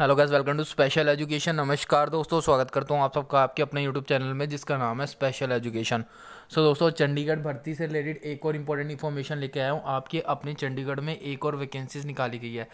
hello guys welcome to special education नमस्कार दोस्तों स्वागत करता हूँ आप सबका आपके अपने यूट्यूब चैनल में जिसका नाम है स्पेशल एजुकेशन सो दोस्तों चंडीगढ़ भर्ती से रिलेटेड एक और इम्पोर्टेंट इन्फॉर्मेशन लेके आया हूँ आपके अपने चंडीगढ़ में एक और वैकेंसीज निकाली गई है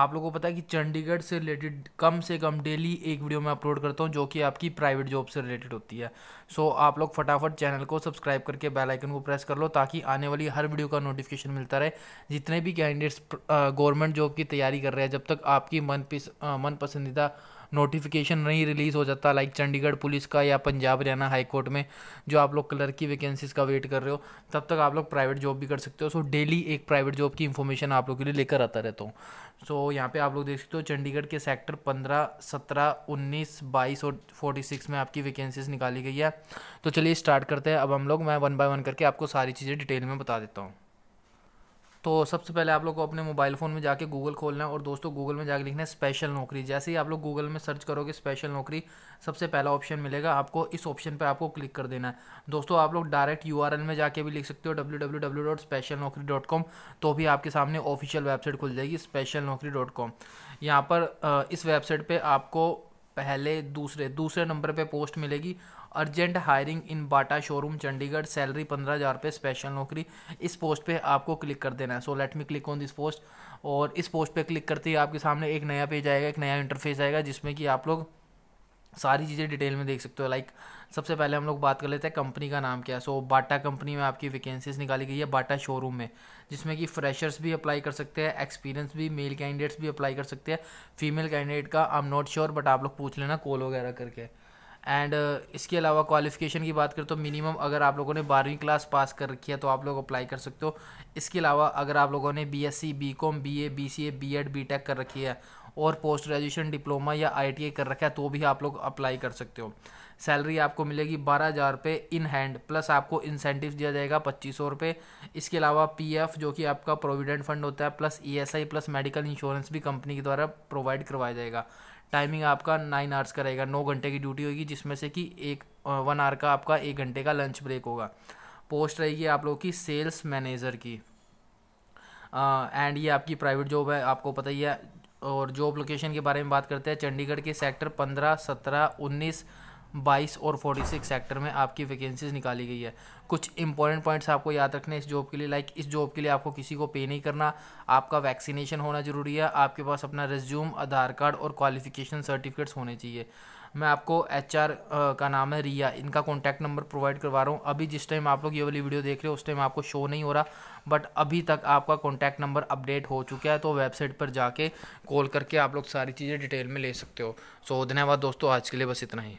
आप लोगों को पता है कि चंडीगढ़ से रिलेटेड कम से कम डेली एक वीडियो मैं अपलोड करता हूँ जो कि आपकी प्राइवेट जॉब से रिलेटेड होती है सो आप लोग फटाफट चैनल को सब्सक्राइब करके बेल आइकन को प्रेस कर लो ताकि आने वाली हर वीडियो का नोटिफिकेशन मिलता रहे जितने भी कैंडिडेट्स गवर्नमेंट जॉब की तैयारी कर रहे हैं जब तक आपकी मन पीस मन पसंदीदा नोटिफिकेशन नहीं रिलीज़ हो जाता लाइक चंडीगढ़ पुलिस का या पंजाब हरियाणा हाई कोर्ट में जो आप लोग क्लर्क की वैकेंसीज का वेट कर रहे हो तब तक आप लोग प्राइवेट जॉब भी कर सकते हो सो डेली एक प्राइवेट जॉब की इन्फॉर्मेशन आप लोग के लिए लेकर आता रहता हूँ सो यहाँ पे आप लोग देख सकते हो चंडीगढ़ के सेक्टर पंद्रह सत्रह उन्नीस बाईस और फोर्टी सिक्स में आपकी वैकेंसीज निकाली गई है तो चलिए स्टार्ट करते हैं अब हम लोग मैं वन बाय वन करके आपको सारी चीज़ें डिटेल में बता देता हूँ तो सबसे पहले आप लोग को अपने मोबाइल फ़ोन में जाके गूगल खोलना है और दोस्तों गूगल में जाके लिखना है स्पेशल नौकरी जैसे ही आप लोग गूगल में सर्च करोगे स्पेशल नौकरी सबसे पहला ऑप्शन मिलेगा आपको इस ऑप्शन पर आपको क्लिक कर देना है दोस्तों आप लोग डायरेक्ट यू में जाके भी लिख सकते हो डब्ल्यू तो भी आपके सामने ऑफिशियल वेबसाइट खुल जाएगी स्पेशल नौकरी डॉट कॉम यहाँ पर इस वेबसाइट पर आपको पहले दूसरे दूसरे नंबर पे पोस्ट मिलेगी urgent hiring in Bata showroom Chandigarh salary पंद्रह हज़ार रुपये स्पेशल नौकरी इस पोस्ट पे आपको क्लिक कर देना है so let me click on this post और इस पोस्ट पे क्लिक करते ही आपके सामने एक नया पेज आएगा एक नया इंटरफेस आएगा जिसमें कि आप लोग सारी चीज़ें डिटेल में देख सकते हो लाइक सबसे पहले हम लोग बात कर लेते हैं कंपनी का नाम क्या है सो बाटा कंपनी में आपकी वैकेंसीज निकाली गई है बाटा शोरूम में जिसमें कि फ्रेशर्स भी अप्लाई कर सकते हैं एक्सपीरियंस भी मेल कैंडिडेट्स भी अप्लाई कर सकते हैं फीमेल कैंडिडेट का I am not sure but आप लोग पूछ लेना कॉल वगैरह करके एंड uh, इसके अलावा क्वालिफिकेशन की बात करें तो मिनिमम अगर आप लोगों ने बारहवीं क्लास पास कर रखी है तो आप लोग अप्लाई कर सकते हो इसके अलावा अगर आप लोगों ने B S C B com B A B C A B ed B tech कर रखी है और पोस्ट ग्रेजुएशन डिप्लोमा या आई टी आई कर रखा है तो भी आप लोग अप्लाई कर सकते हो सैलरी आपको मिलेगी बारह हज़ार रुपये इन हैंड प्लस आपको इंसेंटिव दिया जाएगा पच्चीस सौ रुपये इसके अलावा पी एफ जो कि आपका प्रोविडेंट फंड होता है plus E S I plus medical insurance भी कंपनी के द्वारा प्रोवाइड करवाया जाएगा टाइमिंग आपका नाइन आवर्स का रहेगा नौ घंटे की ड्यूटी होगी जिसमें से कि एक वन आवर का आपका एक घंटे का लंच ब्रेक होगा पोस्ट रहेगी आप लोगों की सेल्स मैनेजर की एंड ये आपकी प्राइवेट जॉब है आपको पता ही है और जॉब लोकेशन के बारे में बात करते हैं चंडीगढ़ के सेक्टर पंद्रह सत्रह उन्नीस बाईस और सिक्स सेक्टर में आपकी वैकेंसीज निकाली गई है कुछ इंपॉर्टेंट पॉइंट्स आपको याद रखने इस जॉब के लिए लाइक इस जॉब के लिए आपको किसी को पे नहीं करना आपका वैक्सीनेशन होना ज़रूरी है आपके पास अपना रेज्यूम आधार कार्ड और क्वालिफिकेशन सर्टिफिकेट्स होने चाहिए मैं आपको एच आर का नाम है रिया इनका कॉन्टैक्ट नंबर प्रोवाइड करवा रहा हूँ अभी जिस टाइम आप लोग ये वाली वीडियो देख रहे हो उस टाइम आपको शो नहीं हो रहा बट अभी तक आपका कॉन्टैक्ट नंबर अपडेट हो चुका है तो वेबसाइट पर जाके कॉल करके आप लोग सारी चीज़ें डिटेल में ले सकते हो सो so, धन्यवाद दोस्तों आज के लिए बस इतना ही